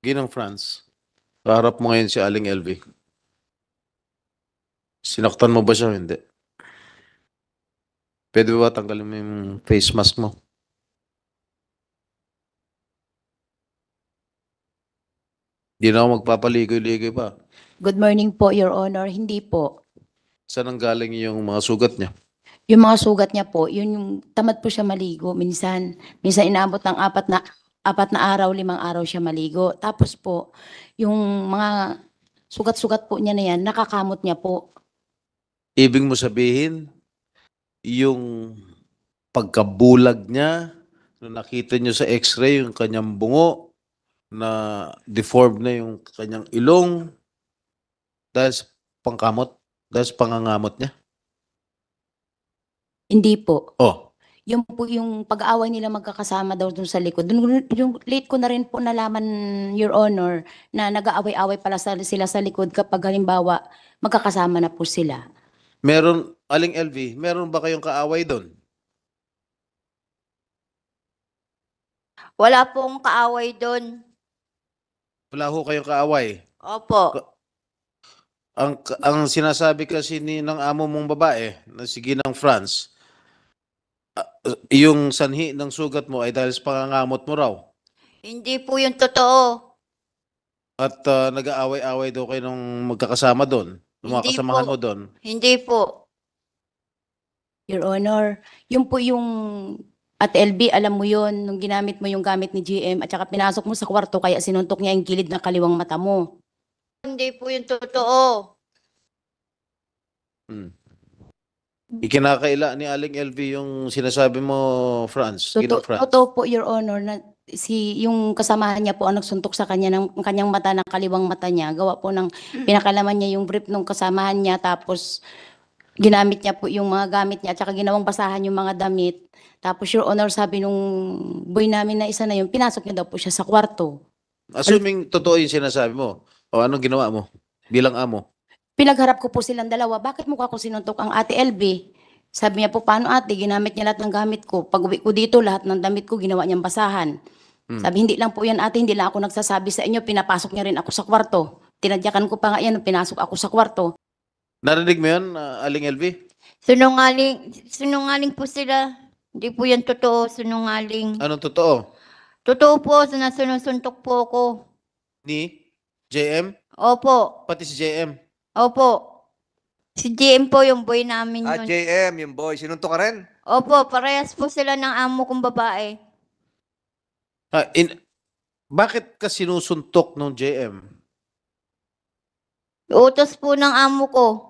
Ginang France. Kaharap mo ngayon si Aling LV. Sinaktan mo ba siya? Hindi. Pwede ba tanggalin mo yung face mask mo? Hindi na ako magpapaligoy-ligoy pa. Good morning po, Your Honor. Hindi po. Saan ang galing yung mga sugat niya? Yung mga sugat niya po, yun yung tamad po siya maligo minsan. Minsan inaabot ng apat na apat na araw, limang araw siya maligo. Tapos po, yung mga sugat-sugat po niya na yan, nakakamot niya po. Ibig mo sabihin, yung pagkabulag niya, nung nakita niyo sa x-ray yung kanyang bungo, na deformed na yung kanyang ilong, dahil sa pangkamot, dahil sa pangangamot niya? Hindi po. Oh, yung po yung pag-aaway nila magkakasama daw dun sa likod. Dun, yung late ko na rin po nalaman, Your Honor, na nag-aaway-aaway pala sa, sila sa likod kapag halimbawa magkakasama na po sila. Meron, Aling LV, meron ba kayong kaaway doon? Wala pong kaaway doon. Wala ho kayong kaaway. Opo. Ang, ang sinasabi kasi ni, ng amo mong babae na sige Ginang France, yung sanhi ng sugat mo ay dahil sa pangangamot mo raw. Hindi po yung totoo. At ah, nag-aaway-away daw kayo nung magkakasama doon. Yung mo doon. Hindi po. Your Honor, yung po yung at LB, alam mo yon nung ginamit mo yung gamit ni GM at saka pinasok mo sa kwarto kaya sinuntok niya yung gilid ng kaliwang mata mo. Hindi po yung totoo. Mm. Ikinakaila ni Aling LV yung sinasabi mo, France. Totoo, Ginang France. totoo po, Your Honor, na si yung kasamahan niya po ang nagsuntok sa kanya ng ng kanyang mata ng kaliwang mata niya. Gawa po ng mm. pinakalaman niya yung brief nung kasamahan niya tapos ginamit niya po yung mga gamit niya at saka ginawang basahan yung mga damit. Tapos Your Honor, sabi nung boy namin na isa na yun, pinasok niya daw po siya sa kwarto. Assuming totoo yung sinasabi mo, o anong ginawa mo bilang amo? Pinagharap ko po silang dalawa, bakit mukha ko sinuntok ang ate LB? Sabi niya po, paano ate, ginamit niya lahat ng gamit ko. Pag uwi ko dito, lahat ng damit ko ginawa niyang basahan. Hmm. Sabi, hindi lang po yan ate, hindi lang ako nagsasabi sa inyo, pinapasok niya rin ako sa kwarto. Tinadyakan ko pa nga yan, pinasok ako sa kwarto. Narinig mo yun, uh, Aling LB? Sunungaling, sunungaling po sila. Hindi po yan totoo, sunungaling. Anong totoo? Totoo po, sinasununsuntok po ako. Ni? JM? Opo. Pati si JM? Opo. Si JM po yung boy namin yun. Ah, JM, yung boy. Sinunto ka rin? Opo, parehas po sila ng amo kong babae. Ah, in, bakit ka sinusuntok nung JM? Utos po ng amo ko.